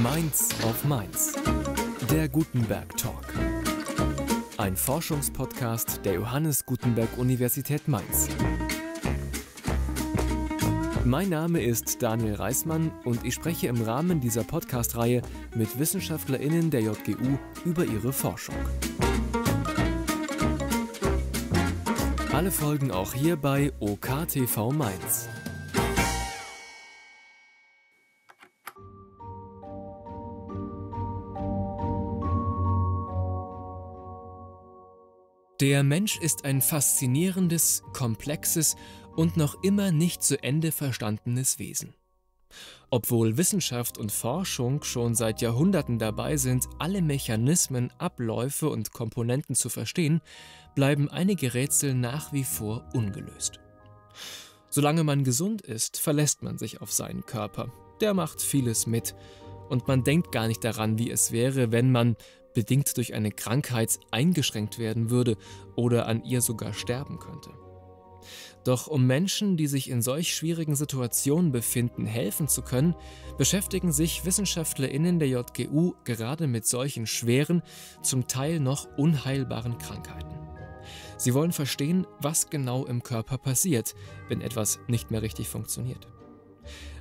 Mainz auf Mainz. Der Gutenberg Talk. Ein Forschungspodcast der Johannes Gutenberg Universität Mainz. Mein Name ist Daniel Reismann und ich spreche im Rahmen dieser Podcast-Reihe mit WissenschaftlerInnen der JGU über ihre Forschung. Alle Folgen auch hier bei OKTV Mainz. Der Mensch ist ein faszinierendes, komplexes und noch immer nicht zu Ende verstandenes Wesen. Obwohl Wissenschaft und Forschung schon seit Jahrhunderten dabei sind, alle Mechanismen, Abläufe und Komponenten zu verstehen, bleiben einige Rätsel nach wie vor ungelöst. Solange man gesund ist, verlässt man sich auf seinen Körper. Der macht vieles mit. Und man denkt gar nicht daran, wie es wäre, wenn man bedingt durch eine Krankheit eingeschränkt werden würde oder an ihr sogar sterben könnte. Doch um Menschen, die sich in solch schwierigen Situationen befinden, helfen zu können, beschäftigen sich Wissenschaftlerinnen der JGU gerade mit solchen schweren, zum Teil noch unheilbaren Krankheiten. Sie wollen verstehen, was genau im Körper passiert, wenn etwas nicht mehr richtig funktioniert.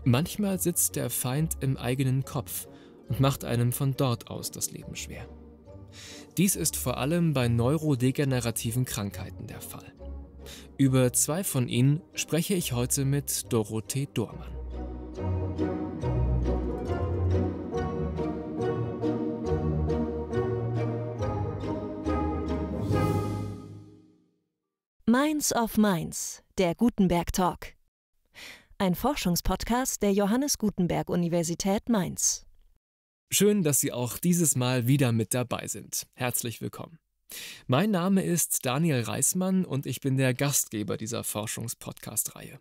Manchmal sitzt der Feind im eigenen Kopf und macht einem von dort aus das Leben schwer. Dies ist vor allem bei neurodegenerativen Krankheiten der Fall. Über zwei von ihnen spreche ich heute mit Dorothee Dormann. Mainz of Mainz, der Gutenberg Talk. Ein Forschungspodcast der Johannes Gutenberg Universität Mainz. Schön, dass Sie auch dieses Mal wieder mit dabei sind. Herzlich willkommen. Mein Name ist Daniel Reismann und ich bin der Gastgeber dieser Forschungspodcast-Reihe.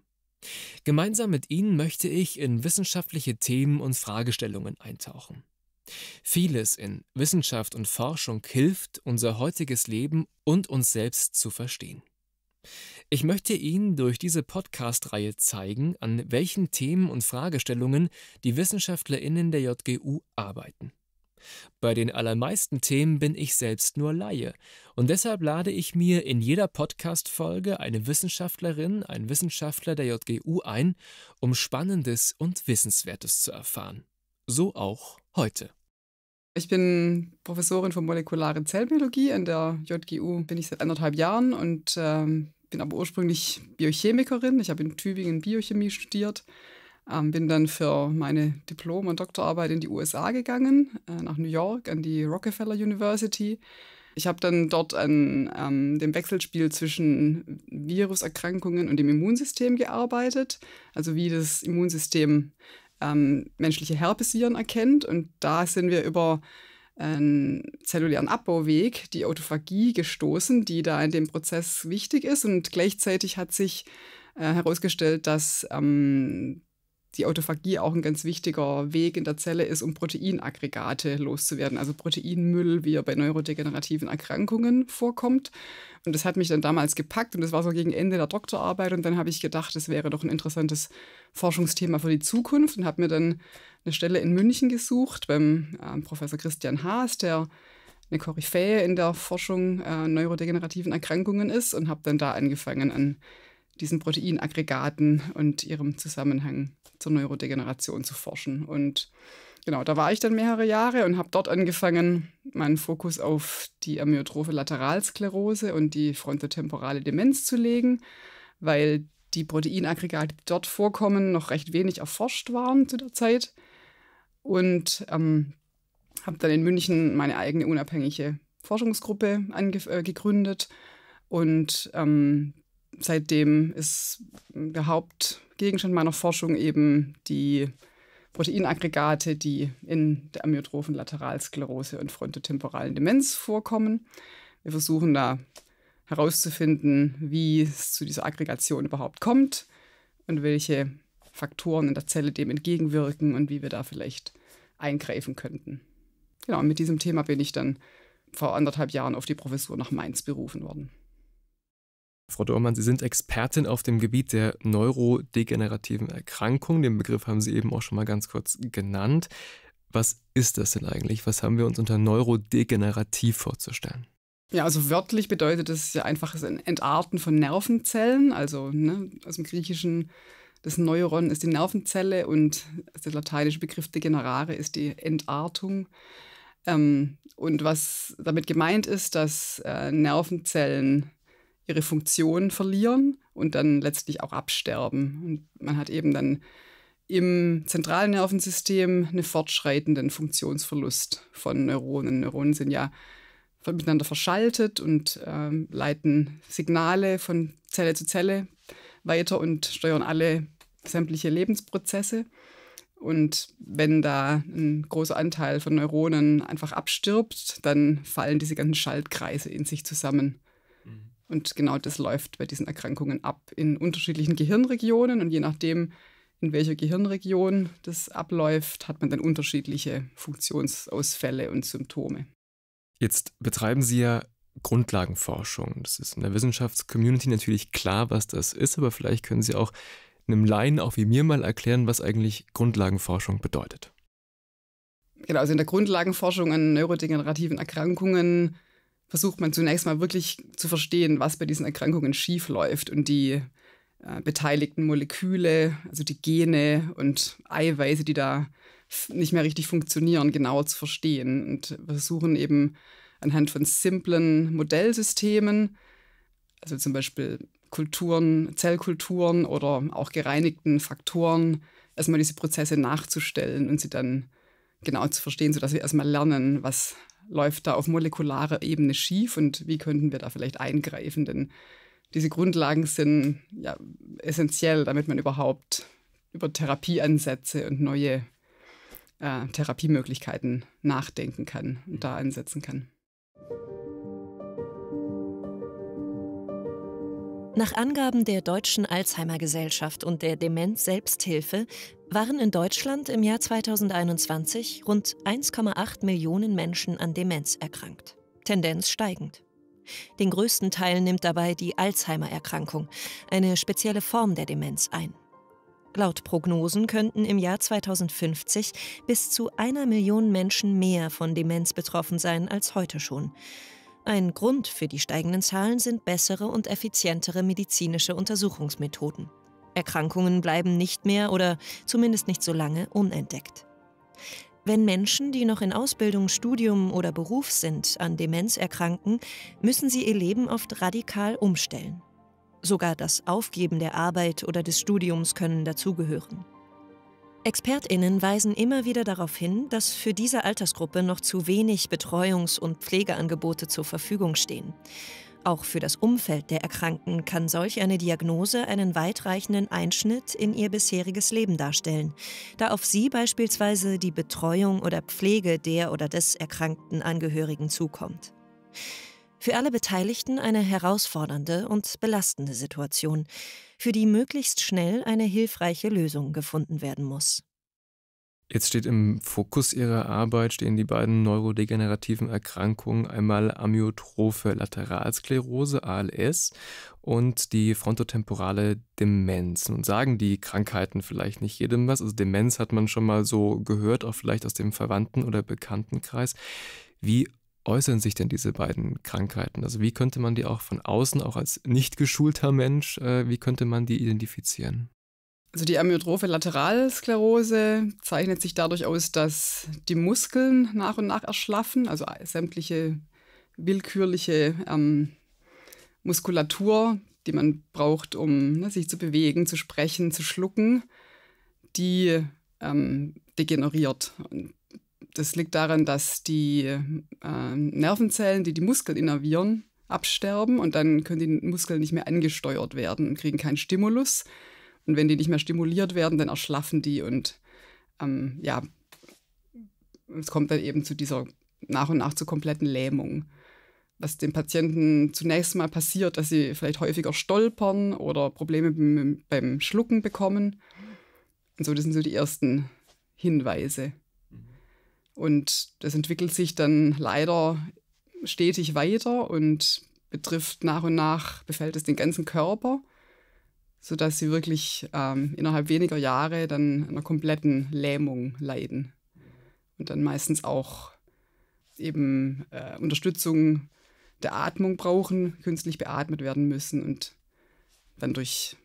Gemeinsam mit Ihnen möchte ich in wissenschaftliche Themen und Fragestellungen eintauchen. Vieles in Wissenschaft und Forschung hilft, unser heutiges Leben und uns selbst zu verstehen. Ich möchte Ihnen durch diese Podcast-Reihe zeigen, an welchen Themen und Fragestellungen die WissenschaftlerInnen der JGU arbeiten. Bei den allermeisten Themen bin ich selbst nur Laie und deshalb lade ich mir in jeder Podcast-Folge eine Wissenschaftlerin, einen Wissenschaftler der JGU ein, um Spannendes und Wissenswertes zu erfahren. So auch heute. Ich bin Professorin für molekulare Zellbiologie. In der JGU bin ich seit anderthalb Jahren und ähm, bin aber ursprünglich Biochemikerin. Ich habe in Tübingen Biochemie studiert, ähm, bin dann für meine Diplom- und Doktorarbeit in die USA gegangen, äh, nach New York, an die Rockefeller University. Ich habe dann dort an ähm, dem Wechselspiel zwischen Viruserkrankungen und dem Immunsystem gearbeitet, also wie das Immunsystem ähm, menschliche Herpesviren erkennt. Und da sind wir über einen zellulären Abbauweg, die Autophagie, gestoßen, die da in dem Prozess wichtig ist. Und gleichzeitig hat sich äh, herausgestellt, dass ähm, die Autophagie auch ein ganz wichtiger Weg in der Zelle ist, um Proteinaggregate loszuwerden, also Proteinmüll, wie er bei neurodegenerativen Erkrankungen vorkommt. Und das hat mich dann damals gepackt und das war so gegen Ende der Doktorarbeit und dann habe ich gedacht, das wäre doch ein interessantes Forschungsthema für die Zukunft und habe mir dann eine Stelle in München gesucht beim äh, Professor Christian Haas, der eine Koryphäe in der Forschung äh, neurodegenerativen Erkrankungen ist und habe dann da angefangen an diesen Proteinaggregaten und ihrem Zusammenhang zur Neurodegeneration zu forschen. Und genau, da war ich dann mehrere Jahre und habe dort angefangen, meinen Fokus auf die amyotrophe Lateralsklerose und die frontotemporale Demenz zu legen, weil die Proteinaggregate, die dort vorkommen, noch recht wenig erforscht waren zu der Zeit und ähm, habe dann in München meine eigene unabhängige Forschungsgruppe äh, gegründet. Und ähm, seitdem ist der Hauptgegenstand meiner Forschung eben die Proteinaggregate, die in der amyotrophen Lateralsklerose und frontotemporalen Demenz vorkommen. Wir versuchen da herauszufinden, wie es zu dieser Aggregation überhaupt kommt und welche Faktoren in der Zelle dem entgegenwirken und wie wir da vielleicht eingreifen könnten. Genau, und mit diesem Thema bin ich dann vor anderthalb Jahren auf die Professur nach Mainz berufen worden. Frau Dormann, Sie sind Expertin auf dem Gebiet der neurodegenerativen Erkrankungen. Den Begriff haben Sie eben auch schon mal ganz kurz genannt. Was ist das denn eigentlich? Was haben wir uns unter neurodegenerativ vorzustellen? Ja, also wörtlich bedeutet es ja einfach das Entarten von Nervenzellen, also ne, aus dem Griechischen das Neuron ist die Nervenzelle und der lateinische Begriff degenerare ist die Entartung. Ähm, und was damit gemeint ist, dass äh, Nervenzellen ihre Funktion verlieren und dann letztlich auch absterben. Und man hat eben dann im zentralen Nervensystem einen fortschreitenden Funktionsverlust von Neuronen. Neuronen sind ja miteinander verschaltet und ähm, leiten Signale von Zelle zu Zelle weiter und steuern alle sämtliche Lebensprozesse. Und wenn da ein großer Anteil von Neuronen einfach abstirbt, dann fallen diese ganzen Schaltkreise in sich zusammen. Mhm. Und genau das läuft bei diesen Erkrankungen ab in unterschiedlichen Gehirnregionen. Und je nachdem, in welcher Gehirnregion das abläuft, hat man dann unterschiedliche Funktionsausfälle und Symptome. Jetzt betreiben Sie ja Grundlagenforschung. Das ist in der Wissenschaftscommunity natürlich klar, was das ist, aber vielleicht können Sie auch einem Laien, auch wie mir, mal erklären, was eigentlich Grundlagenforschung bedeutet. Genau, also in der Grundlagenforschung an neurodegenerativen Erkrankungen versucht man zunächst mal wirklich zu verstehen, was bei diesen Erkrankungen schiefläuft und die äh, beteiligten Moleküle, also die Gene und Eiweiße, die da nicht mehr richtig funktionieren, genauer zu verstehen und versuchen eben anhand von simplen Modellsystemen, also zum Beispiel Kulturen, Zellkulturen oder auch gereinigten Faktoren, erstmal diese Prozesse nachzustellen und sie dann genau zu verstehen, sodass wir erstmal lernen, was läuft da auf molekularer Ebene schief und wie könnten wir da vielleicht eingreifen. Denn diese Grundlagen sind ja essentiell, damit man überhaupt über Therapieansätze und neue äh, Therapiemöglichkeiten nachdenken kann und da ansetzen kann. Nach Angaben der Deutschen Alzheimer Gesellschaft und der Demenz Selbsthilfe waren in Deutschland im Jahr 2021 rund 1,8 Millionen Menschen an Demenz erkrankt. Tendenz steigend. Den größten Teil nimmt dabei die Alzheimer-Erkrankung, eine spezielle Form der Demenz, ein. Laut Prognosen könnten im Jahr 2050 bis zu einer Million Menschen mehr von Demenz betroffen sein als heute schon. Ein Grund für die steigenden Zahlen sind bessere und effizientere medizinische Untersuchungsmethoden. Erkrankungen bleiben nicht mehr oder zumindest nicht so lange unentdeckt. Wenn Menschen, die noch in Ausbildung, Studium oder Beruf sind, an Demenz erkranken, müssen sie ihr Leben oft radikal umstellen. Sogar das Aufgeben der Arbeit oder des Studiums können dazugehören. Expertinnen weisen immer wieder darauf hin, dass für diese Altersgruppe noch zu wenig Betreuungs- und Pflegeangebote zur Verfügung stehen. Auch für das Umfeld der Erkrankten kann solch eine Diagnose einen weitreichenden Einschnitt in ihr bisheriges Leben darstellen, da auf sie beispielsweise die Betreuung oder Pflege der oder des erkrankten Angehörigen zukommt. Für alle Beteiligten eine herausfordernde und belastende Situation, für die möglichst schnell eine hilfreiche Lösung gefunden werden muss. Jetzt steht im Fokus Ihrer Arbeit stehen die beiden neurodegenerativen Erkrankungen, einmal amyotrophe Lateralsklerose ALS und die frontotemporale Demenz. Nun sagen die Krankheiten vielleicht nicht jedem was, also Demenz hat man schon mal so gehört, auch vielleicht aus dem Verwandten- oder Bekanntenkreis. Wie äußern sich denn diese beiden Krankheiten? Also wie könnte man die auch von außen, auch als nicht geschulter Mensch, äh, wie könnte man die identifizieren? Also die amyotrophe Lateralsklerose zeichnet sich dadurch aus, dass die Muskeln nach und nach erschlaffen, also sämtliche willkürliche ähm, Muskulatur, die man braucht, um ne, sich zu bewegen, zu sprechen, zu schlucken, die ähm, degeneriert. Und das liegt daran, dass die äh, Nervenzellen, die die Muskeln innervieren, absterben und dann können die Muskeln nicht mehr angesteuert werden und kriegen keinen Stimulus. Und wenn die nicht mehr stimuliert werden, dann erschlaffen die und ähm, ja, es kommt dann eben zu dieser nach und nach zur kompletten Lähmung. Was den Patienten zunächst mal passiert, dass sie vielleicht häufiger stolpern oder Probleme beim Schlucken bekommen. Und so, das sind so die ersten Hinweise. Und das entwickelt sich dann leider stetig weiter und betrifft nach und nach, befällt es den ganzen Körper, sodass sie wirklich ähm, innerhalb weniger Jahre dann einer kompletten Lähmung leiden. Und dann meistens auch eben äh, Unterstützung der Atmung brauchen, künstlich beatmet werden müssen und dann durch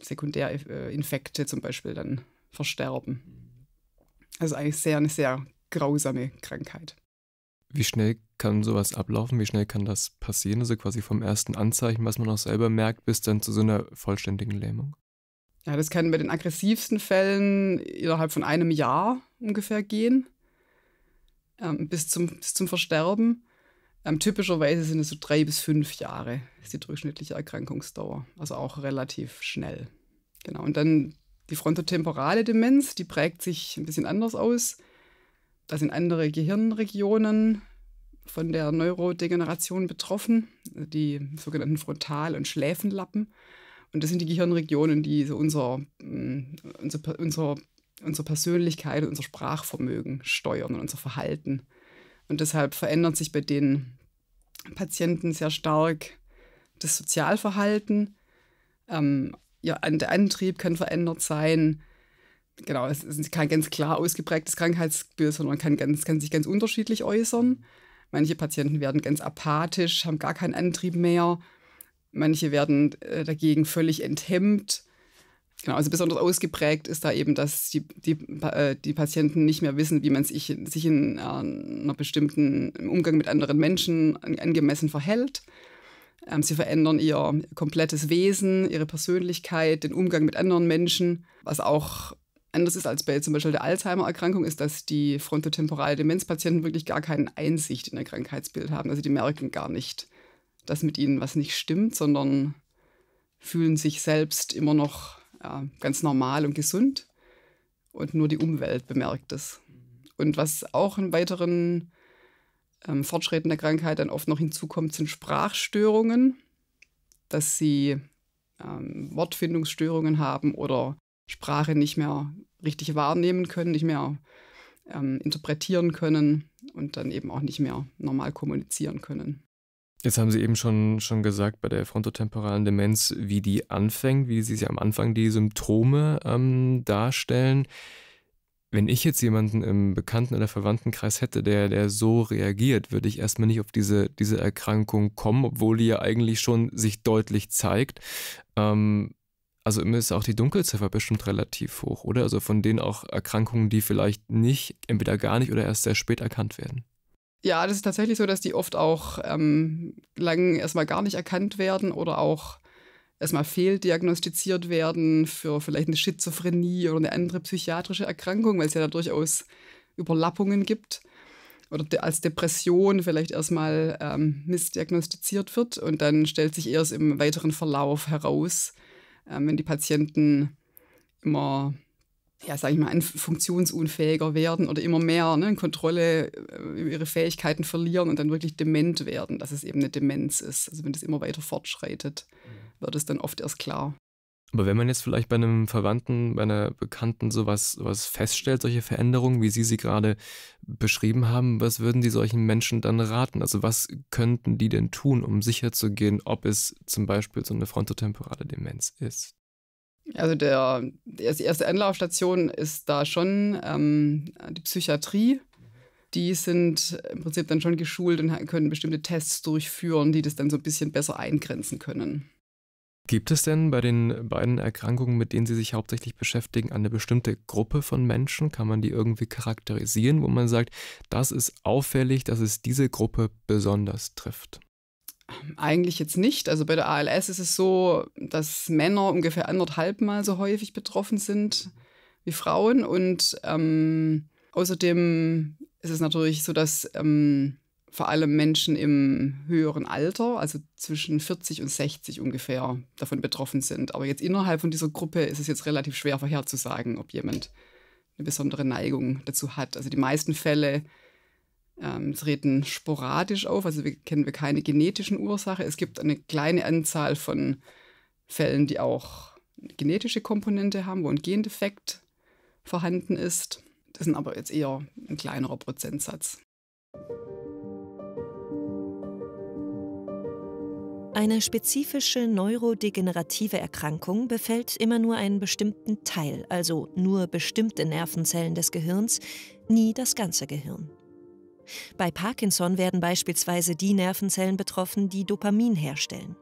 Sekundärinfekte zum Beispiel dann versterben. Also eigentlich sehr, eine sehr grausame Krankheit. Wie schnell kann sowas ablaufen? Wie schnell kann das passieren? Also quasi vom ersten Anzeichen, was man auch selber merkt, bis dann zu so einer vollständigen Lähmung? Ja, das kann bei den aggressivsten Fällen innerhalb von einem Jahr ungefähr gehen, ähm, bis, zum, bis zum Versterben. Ähm, typischerweise sind es so drei bis fünf Jahre, ist die durchschnittliche Erkrankungsdauer. Also auch relativ schnell. Genau. Und dann die frontotemporale Demenz, die prägt sich ein bisschen anders aus. Da sind andere Gehirnregionen von der Neurodegeneration betroffen, die sogenannten Frontal- und Schläfenlappen. Und das sind die Gehirnregionen, die so unser, mm, unser, unser, unsere Persönlichkeit, unser Sprachvermögen steuern und unser Verhalten. Und deshalb verändert sich bei den Patienten sehr stark das Sozialverhalten, ähm, ja, der Antrieb kann verändert sein. Genau, es ist kein ganz klar ausgeprägtes Krankheitsbild, sondern kann, ganz, kann sich ganz unterschiedlich äußern. Manche Patienten werden ganz apathisch, haben gar keinen Antrieb mehr. Manche werden äh, dagegen völlig enthemmt. Genau, also besonders ausgeprägt ist da eben, dass die, die, äh, die Patienten nicht mehr wissen, wie man sich, sich in äh, einer bestimmten Umgang mit anderen Menschen angemessen verhält. Ähm, sie verändern ihr komplettes Wesen, ihre Persönlichkeit, den Umgang mit anderen Menschen. Was auch anders ist als bei zum Beispiel der Alzheimer-Erkrankung, ist, dass die frontotemporale Demenzpatienten wirklich gar keine Einsicht in ihr Krankheitsbild haben. Also die merken gar nicht, dass mit ihnen was nicht stimmt, sondern fühlen sich selbst immer noch ja, ganz normal und gesund. Und nur die Umwelt bemerkt es. Und was auch einen weiteren ähm, Fortschritten Krankheit dann oft noch hinzukommt, sind Sprachstörungen, dass sie ähm, Wortfindungsstörungen haben oder Sprache nicht mehr richtig wahrnehmen können, nicht mehr ähm, interpretieren können und dann eben auch nicht mehr normal kommunizieren können. Jetzt haben Sie eben schon, schon gesagt, bei der frontotemporalen Demenz, wie die anfängt, wie Sie sich am Anfang die Symptome ähm, darstellen wenn ich jetzt jemanden im Bekannten- oder Verwandtenkreis hätte, der, der so reagiert, würde ich erstmal nicht auf diese, diese Erkrankung kommen, obwohl die ja eigentlich schon sich deutlich zeigt. Ähm, also ist auch die Dunkelziffer bestimmt relativ hoch, oder? Also von denen auch Erkrankungen, die vielleicht nicht, entweder gar nicht oder erst sehr spät erkannt werden. Ja, das ist tatsächlich so, dass die oft auch ähm, lang erstmal gar nicht erkannt werden oder auch erstmal fehldiagnostiziert werden für vielleicht eine Schizophrenie oder eine andere psychiatrische Erkrankung, weil es ja da durchaus Überlappungen gibt. Oder als Depression vielleicht erstmal ähm, missdiagnostiziert wird und dann stellt sich erst im weiteren Verlauf heraus, ähm, wenn die Patienten immer ja, sag ich mal, funktionsunfähiger werden oder immer mehr ne, Kontrolle über äh, ihre Fähigkeiten verlieren und dann wirklich dement werden, dass es eben eine Demenz ist, also wenn das immer weiter fortschreitet. Mhm wird es dann oft erst klar. Aber wenn man jetzt vielleicht bei einem Verwandten, bei einer Bekannten sowas, sowas feststellt, solche Veränderungen, wie Sie sie gerade beschrieben haben, was würden Sie solchen Menschen dann raten? Also was könnten die denn tun, um sicherzugehen, ob es zum Beispiel so eine frontotemporale Demenz ist? Also der, die erste Anlaufstation ist da schon ähm, die Psychiatrie. Die sind im Prinzip dann schon geschult und können bestimmte Tests durchführen, die das dann so ein bisschen besser eingrenzen können. Gibt es denn bei den beiden Erkrankungen, mit denen Sie sich hauptsächlich beschäftigen, eine bestimmte Gruppe von Menschen? Kann man die irgendwie charakterisieren, wo man sagt, das ist auffällig, dass es diese Gruppe besonders trifft? Ähm, eigentlich jetzt nicht. Also bei der ALS ist es so, dass Männer ungefähr anderthalb Mal so häufig betroffen sind wie Frauen. Und ähm, außerdem ist es natürlich so, dass ähm, vor allem Menschen im höheren Alter, also zwischen 40 und 60 ungefähr, davon betroffen sind. Aber jetzt innerhalb von dieser Gruppe ist es jetzt relativ schwer vorherzusagen, ob jemand eine besondere Neigung dazu hat. Also die meisten Fälle ähm, treten sporadisch auf, also wir, kennen wir keine genetischen Ursache. Es gibt eine kleine Anzahl von Fällen, die auch eine genetische Komponente haben, wo ein Gendefekt vorhanden ist. Das sind aber jetzt eher ein kleinerer Prozentsatz. Eine spezifische neurodegenerative Erkrankung befällt immer nur einen bestimmten Teil, also nur bestimmte Nervenzellen des Gehirns, nie das ganze Gehirn. Bei Parkinson werden beispielsweise die Nervenzellen betroffen, die Dopamin herstellen.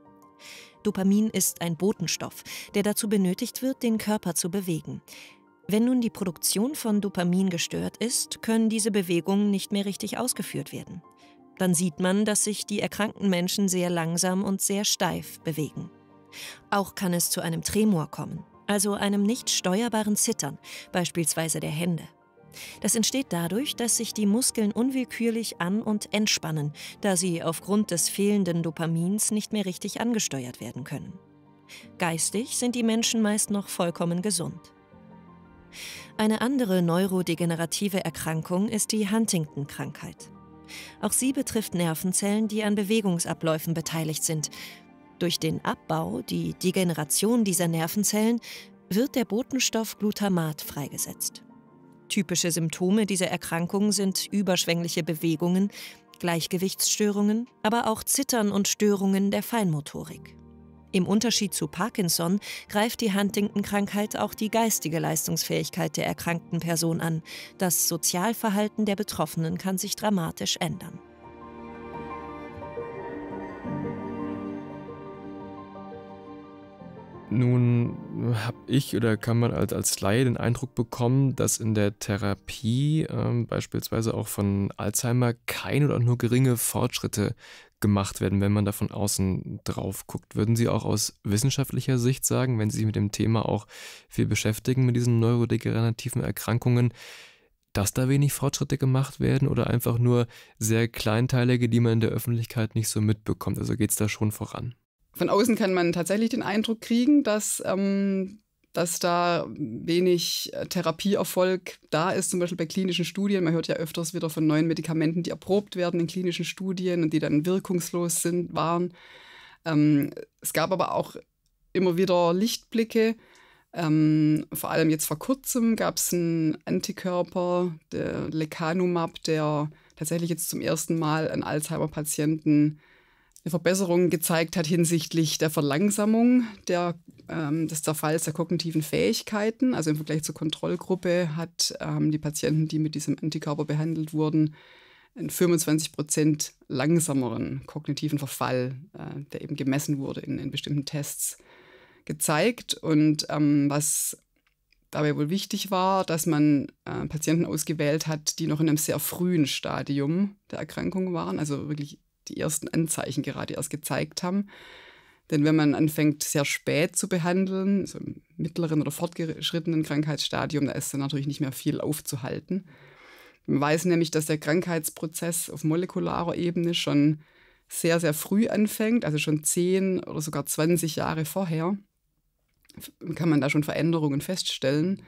Dopamin ist ein Botenstoff, der dazu benötigt wird, den Körper zu bewegen. Wenn nun die Produktion von Dopamin gestört ist, können diese Bewegungen nicht mehr richtig ausgeführt werden dann sieht man, dass sich die erkrankten Menschen sehr langsam und sehr steif bewegen. Auch kann es zu einem Tremor kommen, also einem nicht steuerbaren Zittern, beispielsweise der Hände. Das entsteht dadurch, dass sich die Muskeln unwillkürlich an- und entspannen, da sie aufgrund des fehlenden Dopamins nicht mehr richtig angesteuert werden können. Geistig sind die Menschen meist noch vollkommen gesund. Eine andere neurodegenerative Erkrankung ist die Huntington-Krankheit. Auch sie betrifft Nervenzellen, die an Bewegungsabläufen beteiligt sind. Durch den Abbau, die Degeneration dieser Nervenzellen, wird der Botenstoff Glutamat freigesetzt. Typische Symptome dieser Erkrankung sind überschwängliche Bewegungen, Gleichgewichtsstörungen, aber auch Zittern und Störungen der Feinmotorik. Im Unterschied zu Parkinson greift die Huntington-Krankheit auch die geistige Leistungsfähigkeit der erkrankten Person an. Das Sozialverhalten der Betroffenen kann sich dramatisch ändern. Nun habe ich oder kann man als, als Laie den Eindruck bekommen, dass in der Therapie ähm, beispielsweise auch von Alzheimer keine oder nur geringe Fortschritte gemacht werden, wenn man da von außen drauf guckt. Würden Sie auch aus wissenschaftlicher Sicht sagen, wenn Sie sich mit dem Thema auch viel beschäftigen, mit diesen neurodegenerativen Erkrankungen, dass da wenig Fortschritte gemacht werden oder einfach nur sehr kleinteilige, die man in der Öffentlichkeit nicht so mitbekommt? Also geht es da schon voran? Von außen kann man tatsächlich den Eindruck kriegen, dass, ähm, dass da wenig äh, Therapieerfolg da ist, zum Beispiel bei klinischen Studien. Man hört ja öfters wieder von neuen Medikamenten, die erprobt werden in klinischen Studien und die dann wirkungslos sind, waren. Ähm, es gab aber auch immer wieder Lichtblicke. Ähm, vor allem jetzt vor kurzem gab es einen Antikörper, der Lecanumab, der tatsächlich jetzt zum ersten Mal an Alzheimer-Patienten eine Verbesserung gezeigt hat hinsichtlich der Verlangsamung der, ähm, des Zerfalls der kognitiven Fähigkeiten. Also im Vergleich zur Kontrollgruppe hat ähm, die Patienten, die mit diesem Antikörper behandelt wurden, einen 25 Prozent langsameren kognitiven Verfall, äh, der eben gemessen wurde in, in bestimmten Tests, gezeigt. Und ähm, was dabei wohl wichtig war, dass man äh, Patienten ausgewählt hat, die noch in einem sehr frühen Stadium der Erkrankung waren, also wirklich die ersten Anzeichen gerade erst gezeigt haben. Denn wenn man anfängt, sehr spät zu behandeln, so im mittleren oder fortgeschrittenen Krankheitsstadium, da ist dann natürlich nicht mehr viel aufzuhalten. Man weiß nämlich, dass der Krankheitsprozess auf molekularer Ebene schon sehr, sehr früh anfängt, also schon 10 oder sogar 20 Jahre vorher, kann man da schon Veränderungen feststellen.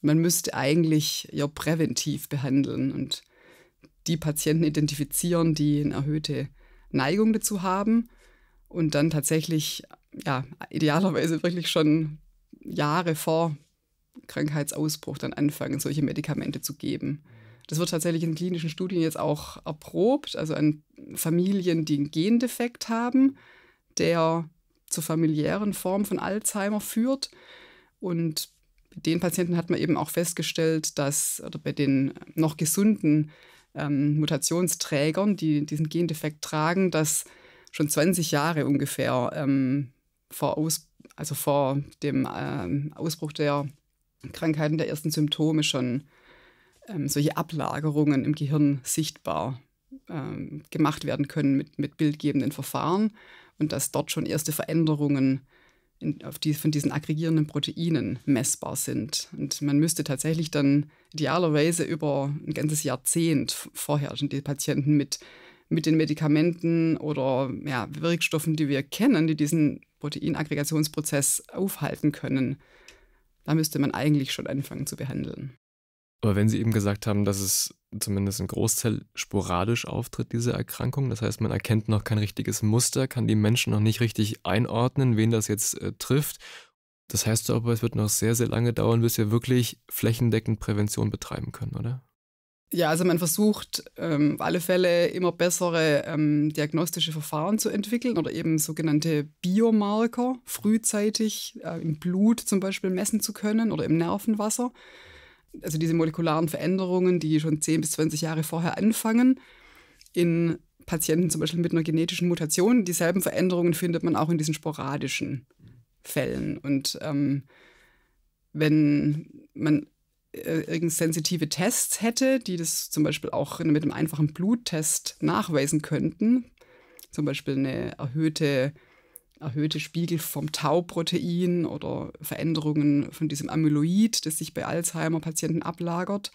Man müsste eigentlich ja präventiv behandeln und die Patienten identifizieren, die eine erhöhte Neigung dazu haben und dann tatsächlich, ja, idealerweise wirklich schon Jahre vor Krankheitsausbruch dann anfangen, solche Medikamente zu geben. Das wird tatsächlich in klinischen Studien jetzt auch erprobt, also an Familien, die einen Gendefekt haben, der zur familiären Form von Alzheimer führt. Und bei den Patienten hat man eben auch festgestellt, dass, oder bei den noch gesunden ähm, Mutationsträgern, die diesen Gendefekt tragen, dass schon 20 Jahre ungefähr ähm, vor, Aus, also vor dem ähm, Ausbruch der Krankheiten der ersten Symptome schon ähm, solche Ablagerungen im Gehirn sichtbar ähm, gemacht werden können mit, mit bildgebenden Verfahren und dass dort schon erste Veränderungen in, auf die von diesen aggregierenden Proteinen messbar sind. Und man müsste tatsächlich dann idealerweise über ein ganzes Jahrzehnt vorher schon die Patienten mit, mit den Medikamenten oder ja, Wirkstoffen, die wir kennen, die diesen Proteinaggregationsprozess aufhalten können, da müsste man eigentlich schon anfangen zu behandeln. Aber wenn Sie eben gesagt haben, dass es zumindest ein Großteil sporadisch auftritt, diese Erkrankung, das heißt, man erkennt noch kein richtiges Muster, kann die Menschen noch nicht richtig einordnen, wen das jetzt äh, trifft. Das heißt aber, es wird noch sehr, sehr lange dauern, bis wir wirklich flächendeckend Prävention betreiben können, oder? Ja, also man versucht ähm, auf alle Fälle immer bessere ähm, diagnostische Verfahren zu entwickeln oder eben sogenannte Biomarker frühzeitig äh, im Blut zum Beispiel messen zu können oder im Nervenwasser also diese molekularen Veränderungen, die schon 10 bis 20 Jahre vorher anfangen, in Patienten zum Beispiel mit einer genetischen Mutation, dieselben Veränderungen findet man auch in diesen sporadischen Fällen. Und ähm, wenn man äh, irgend sensitive Tests hätte, die das zum Beispiel auch mit einem einfachen Bluttest nachweisen könnten, zum Beispiel eine erhöhte erhöhte Spiegel vom Tau-Protein oder Veränderungen von diesem Amyloid, das sich bei Alzheimer-Patienten ablagert.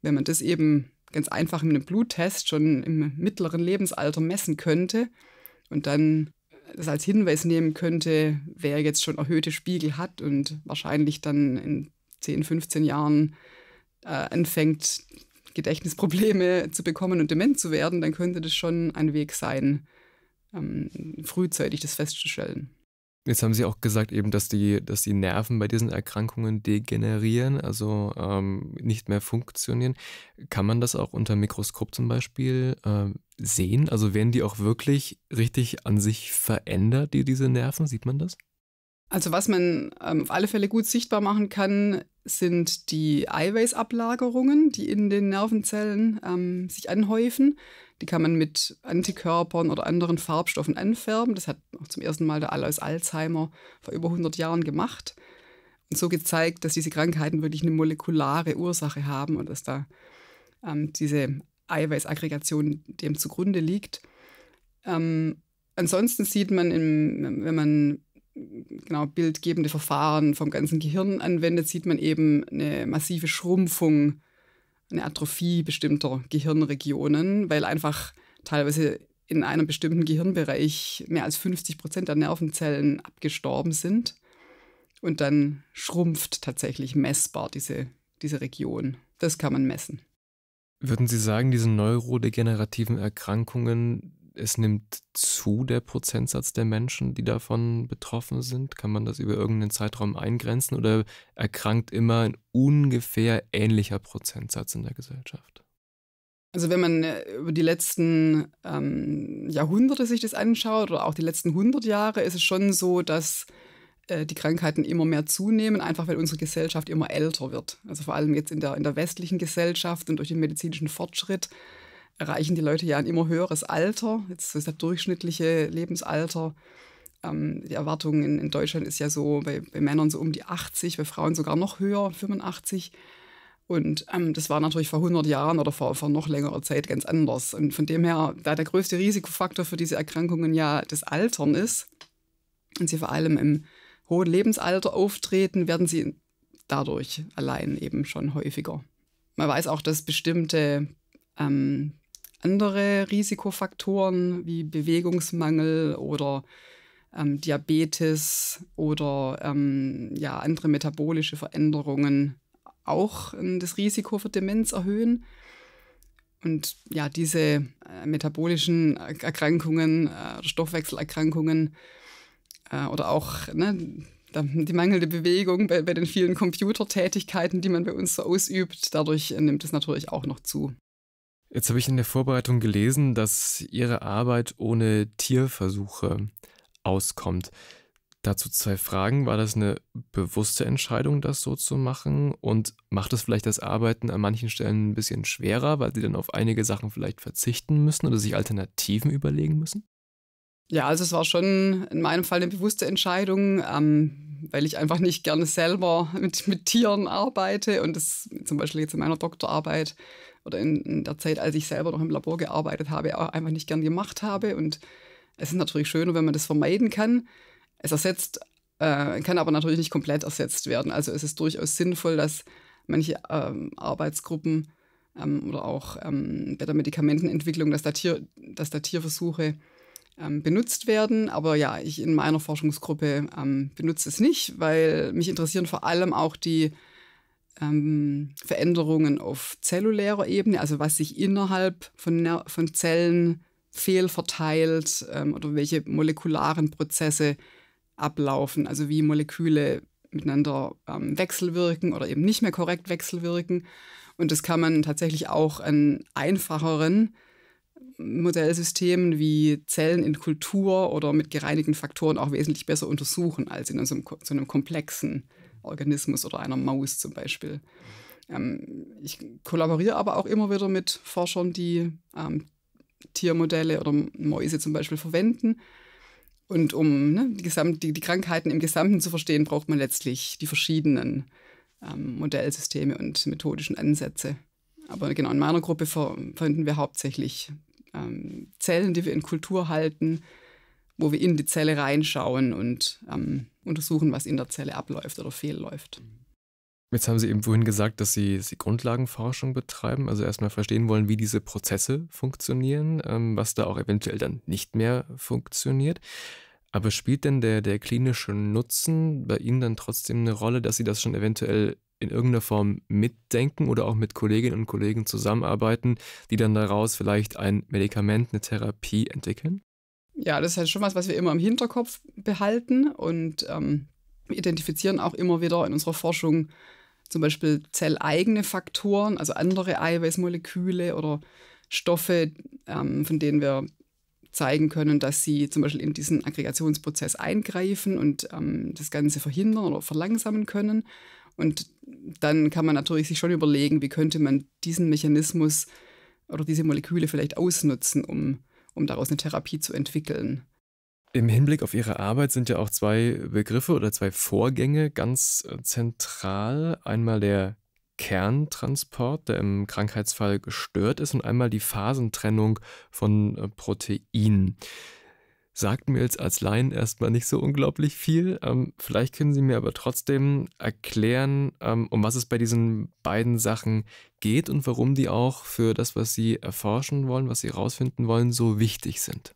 Wenn man das eben ganz einfach mit einem Bluttest schon im mittleren Lebensalter messen könnte und dann das als Hinweis nehmen könnte, wer jetzt schon erhöhte Spiegel hat und wahrscheinlich dann in 10, 15 Jahren äh, anfängt, Gedächtnisprobleme zu bekommen und dement zu werden, dann könnte das schon ein Weg sein, ähm, frühzeitig das festzustellen. Jetzt haben Sie auch gesagt, eben, dass die, dass die Nerven bei diesen Erkrankungen degenerieren, also ähm, nicht mehr funktionieren. Kann man das auch unter Mikroskop zum Beispiel ähm, sehen? Also werden die auch wirklich richtig an sich verändert, die, diese Nerven? Sieht man das? Also was man ähm, auf alle Fälle gut sichtbar machen kann, sind die Eiweißablagerungen, die in den Nervenzellen ähm, sich anhäufen. Die kann man mit Antikörpern oder anderen Farbstoffen anfärben. Das hat auch zum ersten Mal der Alois Alzheimer vor über 100 Jahren gemacht. Und so gezeigt, dass diese Krankheiten wirklich eine molekulare Ursache haben und dass da ähm, diese Eiweißaggregation dem zugrunde liegt. Ähm, ansonsten sieht man, im, wenn man genau bildgebende Verfahren vom ganzen Gehirn anwendet, sieht man eben eine massive Schrumpfung eine Atrophie bestimmter Gehirnregionen, weil einfach teilweise in einem bestimmten Gehirnbereich mehr als 50 Prozent der Nervenzellen abgestorben sind. Und dann schrumpft tatsächlich messbar diese, diese Region. Das kann man messen. Würden Sie sagen, diese neurodegenerativen Erkrankungen es nimmt zu, der Prozentsatz der Menschen, die davon betroffen sind? Kann man das über irgendeinen Zeitraum eingrenzen oder erkrankt immer ein ungefähr ähnlicher Prozentsatz in der Gesellschaft? Also wenn man äh, über die letzten ähm, Jahrhunderte sich das anschaut oder auch die letzten 100 Jahre, ist es schon so, dass äh, die Krankheiten immer mehr zunehmen, einfach weil unsere Gesellschaft immer älter wird. Also vor allem jetzt in der, in der westlichen Gesellschaft und durch den medizinischen Fortschritt erreichen die Leute ja ein immer höheres Alter. Jetzt ist das durchschnittliche Lebensalter. Ähm, die Erwartung in, in, Deutschland ist ja so bei, bei, Männern so um die 80, bei Frauen sogar noch höher, 85. Und ähm, das war natürlich vor 100 Jahren oder vor, vor noch längerer Zeit ganz anders. Und von dem her, da der größte Risikofaktor für diese Erkrankungen ja das Altern ist und sie vor allem im hohen Lebensalter auftreten, werden sie dadurch allein eben schon häufiger. Man weiß auch, dass bestimmte ähm, andere Risikofaktoren wie Bewegungsmangel oder ähm, Diabetes oder ähm, ja, andere metabolische Veränderungen auch ähm, das Risiko für Demenz erhöhen. Und ja, diese äh, metabolischen Erkrankungen, äh, Stoffwechselerkrankungen äh, oder auch ne, die mangelnde Bewegung bei, bei den vielen Computertätigkeiten, die man bei uns so ausübt, dadurch äh, nimmt es natürlich auch noch zu. Jetzt habe ich in der Vorbereitung gelesen, dass Ihre Arbeit ohne Tierversuche auskommt. Dazu zwei Fragen. War das eine bewusste Entscheidung, das so zu machen? Und macht das vielleicht das Arbeiten an manchen Stellen ein bisschen schwerer, weil Sie dann auf einige Sachen vielleicht verzichten müssen oder sich Alternativen überlegen müssen? Ja, also es war schon in meinem Fall eine bewusste Entscheidung, ähm, weil ich einfach nicht gerne selber mit, mit Tieren arbeite und das zum Beispiel jetzt in meiner Doktorarbeit oder in, in der Zeit, als ich selber noch im Labor gearbeitet habe, auch einfach nicht gern gemacht habe. Und es ist natürlich schöner, wenn man das vermeiden kann. Es ersetzt, äh, kann aber natürlich nicht komplett ersetzt werden. Also es ist durchaus sinnvoll, dass manche ähm, Arbeitsgruppen ähm, oder auch ähm, bei der Medikamentenentwicklung, dass da, Tier, dass da Tierversuche ähm, benutzt werden. Aber ja, ich in meiner Forschungsgruppe ähm, benutze es nicht, weil mich interessieren vor allem auch die ähm, Veränderungen auf zellulärer Ebene, also was sich innerhalb von, von Zellen fehlverteilt ähm, oder welche molekularen Prozesse ablaufen, also wie Moleküle miteinander ähm, wechselwirken oder eben nicht mehr korrekt wechselwirken. Und das kann man tatsächlich auch an einfacheren Modellsystemen wie Zellen in Kultur oder mit gereinigten Faktoren auch wesentlich besser untersuchen als in so einem, so einem komplexen Organismus oder einer Maus zum Beispiel. Ähm, ich kollaboriere aber auch immer wieder mit Forschern, die ähm, Tiermodelle oder Mäuse zum Beispiel verwenden. Und um ne, die, Gesamt, die, die, Krankheiten im Gesamten zu verstehen, braucht man letztlich die verschiedenen ähm, Modellsysteme und methodischen Ansätze. Aber genau in meiner Gruppe ver verwenden wir hauptsächlich ähm, Zellen, die wir in Kultur halten, wo wir in die Zelle reinschauen und ähm, untersuchen, was in der Zelle abläuft oder fehlläuft. Jetzt haben Sie eben vorhin gesagt, dass Sie, Sie Grundlagenforschung betreiben, also erstmal verstehen wollen, wie diese Prozesse funktionieren, ähm, was da auch eventuell dann nicht mehr funktioniert. Aber spielt denn der, der klinische Nutzen bei Ihnen dann trotzdem eine Rolle, dass Sie das schon eventuell in irgendeiner Form mitdenken oder auch mit Kolleginnen und Kollegen zusammenarbeiten, die dann daraus vielleicht ein Medikament, eine Therapie entwickeln? Ja, das ist halt schon was, was wir immer im Hinterkopf behalten und ähm, identifizieren auch immer wieder in unserer Forschung zum Beispiel zelleigene Faktoren, also andere Eiweißmoleküle oder Stoffe, ähm, von denen wir zeigen können, dass sie zum Beispiel in diesen Aggregationsprozess eingreifen und ähm, das Ganze verhindern oder verlangsamen können. Und dann kann man natürlich sich schon überlegen, wie könnte man diesen Mechanismus oder diese Moleküle vielleicht ausnutzen, um, um daraus eine Therapie zu entwickeln. Im Hinblick auf Ihre Arbeit sind ja auch zwei Begriffe oder zwei Vorgänge ganz äh, zentral. Einmal der Kerntransport, der im Krankheitsfall gestört ist, und einmal die Phasentrennung von äh, Proteinen sagt mir jetzt als Laien erstmal nicht so unglaublich viel. Ähm, vielleicht können Sie mir aber trotzdem erklären, ähm, um was es bei diesen beiden Sachen geht und warum die auch für das, was Sie erforschen wollen, was Sie herausfinden wollen, so wichtig sind.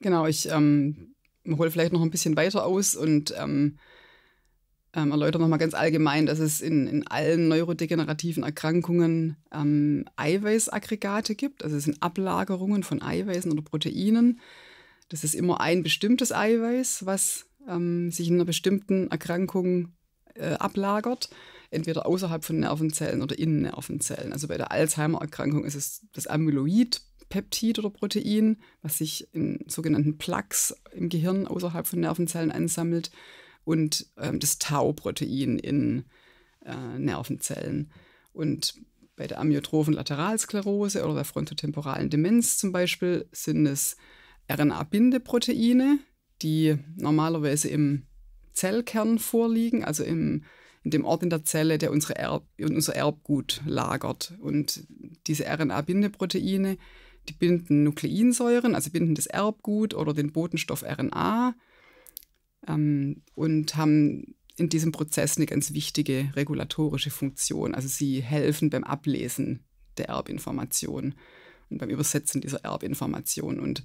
Genau, ich ähm, hole vielleicht noch ein bisschen weiter aus und ähm, ähm, erläutere nochmal ganz allgemein, dass es in, in allen neurodegenerativen Erkrankungen ähm, Eiweißaggregate gibt. Also es sind Ablagerungen von Eiweißen oder Proteinen das ist immer ein bestimmtes Eiweiß, was ähm, sich in einer bestimmten Erkrankung äh, ablagert, entweder außerhalb von Nervenzellen oder in Nervenzellen. Also bei der Alzheimer-Erkrankung ist es das Amyloid. Peptid oder Protein, was sich in sogenannten Plaques im Gehirn außerhalb von Nervenzellen ansammelt und ähm, das Tau-Protein in äh, Nervenzellen. Und bei der amyotrophen Lateralsklerose oder der frontotemporalen Demenz zum Beispiel sind es RNA-Bindeproteine, die normalerweise im Zellkern vorliegen, also im, in dem Ort in der Zelle, der unsere Erb, unser Erbgut lagert. Und diese RNA-Bindeproteine, die binden Nukleinsäuren, also binden das Erbgut oder den Botenstoff RNA ähm, und haben in diesem Prozess eine ganz wichtige regulatorische Funktion. Also sie helfen beim Ablesen der Erbinformation und beim Übersetzen dieser Erbinformation. Und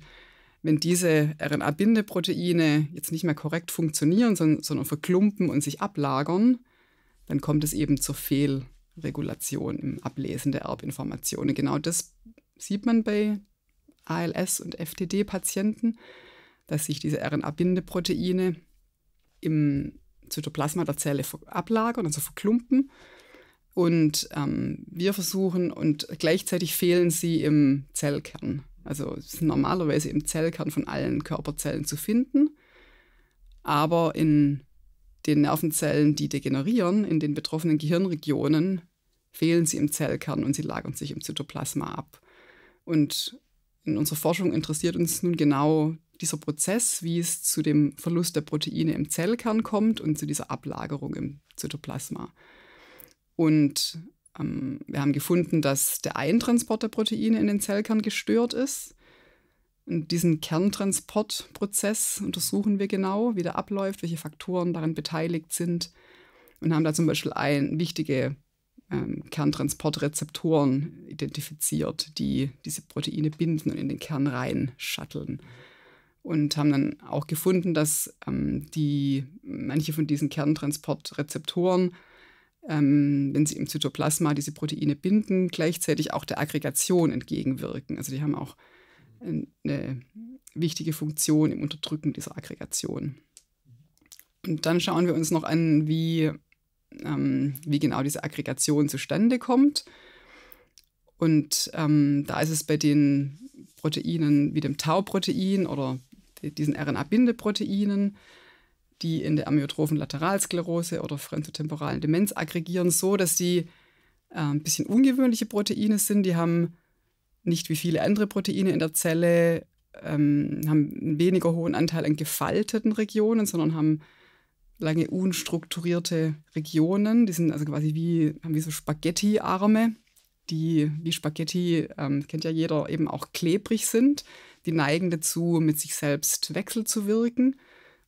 wenn diese RNA-Bindeproteine jetzt nicht mehr korrekt funktionieren, sondern, sondern verklumpen und sich ablagern, dann kommt es eben zur Fehlregulation im Ablesen der Erbinformationen. Genau das sieht man bei ALS- und FTD-Patienten, dass sich diese RNA-Bindeproteine im Zytoplasma der Zelle ablagern, also verklumpen. Und ähm, wir versuchen und gleichzeitig fehlen sie im Zellkern. Also ist normalerweise im Zellkern von allen Körperzellen zu finden, aber in den Nervenzellen, die degenerieren, in den betroffenen Gehirnregionen, fehlen sie im Zellkern und sie lagern sich im Zytoplasma ab. Und in unserer Forschung interessiert uns nun genau dieser Prozess, wie es zu dem Verlust der Proteine im Zellkern kommt und zu dieser Ablagerung im Zytoplasma. Und ähm, wir haben gefunden, dass der Eintransport der Proteine in den Zellkern gestört ist. Und diesen Kerntransportprozess untersuchen wir genau, wie der abläuft, welche Faktoren daran beteiligt sind und haben da zum Beispiel ein, wichtige ähm, Kerntransportrezeptoren identifiziert, die diese Proteine binden und in den Kern reinschatteln. Und haben dann auch gefunden, dass ähm, die, manche von diesen Kerntransportrezeptoren ähm, wenn sie im Zytoplasma diese Proteine binden, gleichzeitig auch der Aggregation entgegenwirken. Also die haben auch eine wichtige Funktion im Unterdrücken dieser Aggregation. Und dann schauen wir uns noch an, wie, ähm, wie genau diese Aggregation zustande kommt. Und ähm, da ist es bei den Proteinen wie dem Tau-Protein oder diesen RNA-Bindeproteinen, proteinen die in der amyotrophen Lateralsklerose oder frontotemporalen Demenz aggregieren, so dass die äh, ein bisschen ungewöhnliche Proteine sind. Die haben nicht wie viele andere Proteine in der Zelle, ähm, haben einen weniger hohen Anteil an gefalteten Regionen, sondern haben lange unstrukturierte Regionen. Die sind also quasi wie, haben wie so Spaghetti-Arme, die wie Spaghetti, ähm, kennt ja jeder, eben auch klebrig sind. Die neigen dazu, mit sich selbst wechselzuwirken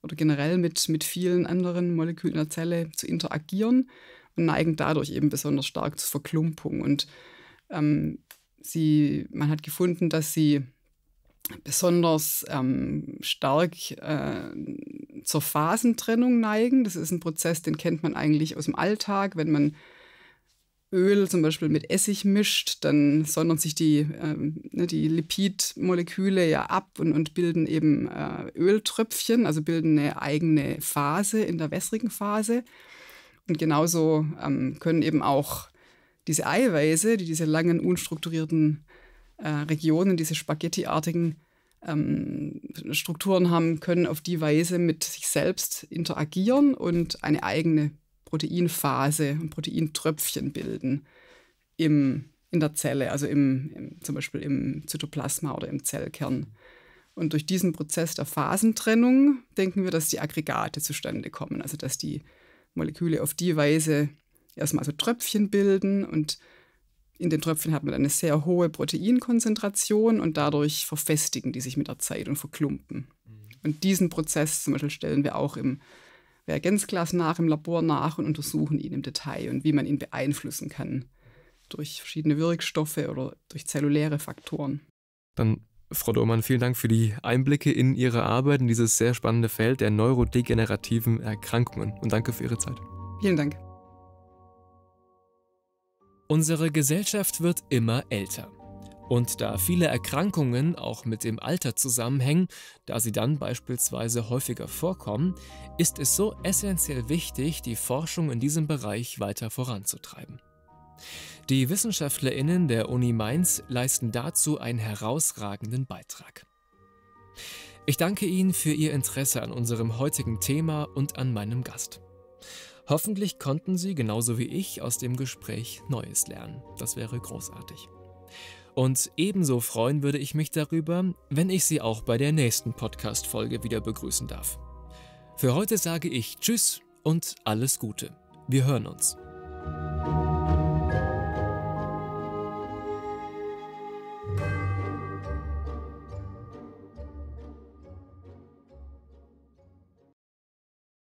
oder generell mit, mit vielen anderen Molekülen der Zelle zu interagieren und neigen dadurch eben besonders stark zur Verklumpung. Und ähm, sie, man hat gefunden, dass sie besonders ähm, stark äh, zur Phasentrennung neigen. Das ist ein Prozess, den kennt man eigentlich aus dem Alltag, wenn man Öl zum Beispiel mit Essig mischt, dann sondern sich die, ähm, ne, die Lipidmoleküle ja ab und, und bilden eben äh, Öltröpfchen, also bilden eine eigene Phase in der wässrigen Phase. Und genauso ähm, können eben auch diese Eiweiße, die diese langen, unstrukturierten äh, Regionen, diese spaghettiartigen ähm, Strukturen haben, können auf die Weise mit sich selbst interagieren und eine eigene Proteinphase und Proteintröpfchen bilden im, in der Zelle, also im, im, zum Beispiel im Zytoplasma oder im Zellkern. Und durch diesen Prozess der Phasentrennung denken wir, dass die Aggregate zustande kommen, also dass die Moleküle auf die Weise erstmal so Tröpfchen bilden und in den Tröpfchen hat man eine sehr hohe Proteinkonzentration und dadurch verfestigen die sich mit der Zeit und verklumpen. Mhm. Und diesen Prozess zum Beispiel stellen wir auch im Reagenzglas nach im Labor nach und untersuchen ihn im Detail und wie man ihn beeinflussen kann durch verschiedene Wirkstoffe oder durch zelluläre Faktoren. Dann, Frau Dohrmann, vielen Dank für die Einblicke in Ihre Arbeit in dieses sehr spannende Feld der neurodegenerativen Erkrankungen und danke für Ihre Zeit. Vielen Dank. Unsere Gesellschaft wird immer älter. Und da viele Erkrankungen auch mit dem Alter zusammenhängen, da sie dann beispielsweise häufiger vorkommen, ist es so essentiell wichtig, die Forschung in diesem Bereich weiter voranzutreiben. Die Wissenschaftlerinnen der Uni Mainz leisten dazu einen herausragenden Beitrag. Ich danke Ihnen für Ihr Interesse an unserem heutigen Thema und an meinem Gast. Hoffentlich konnten Sie genauso wie ich aus dem Gespräch Neues lernen. Das wäre großartig. Und ebenso freuen würde ich mich darüber, wenn ich Sie auch bei der nächsten Podcast-Folge wieder begrüßen darf. Für heute sage ich Tschüss und alles Gute. Wir hören uns.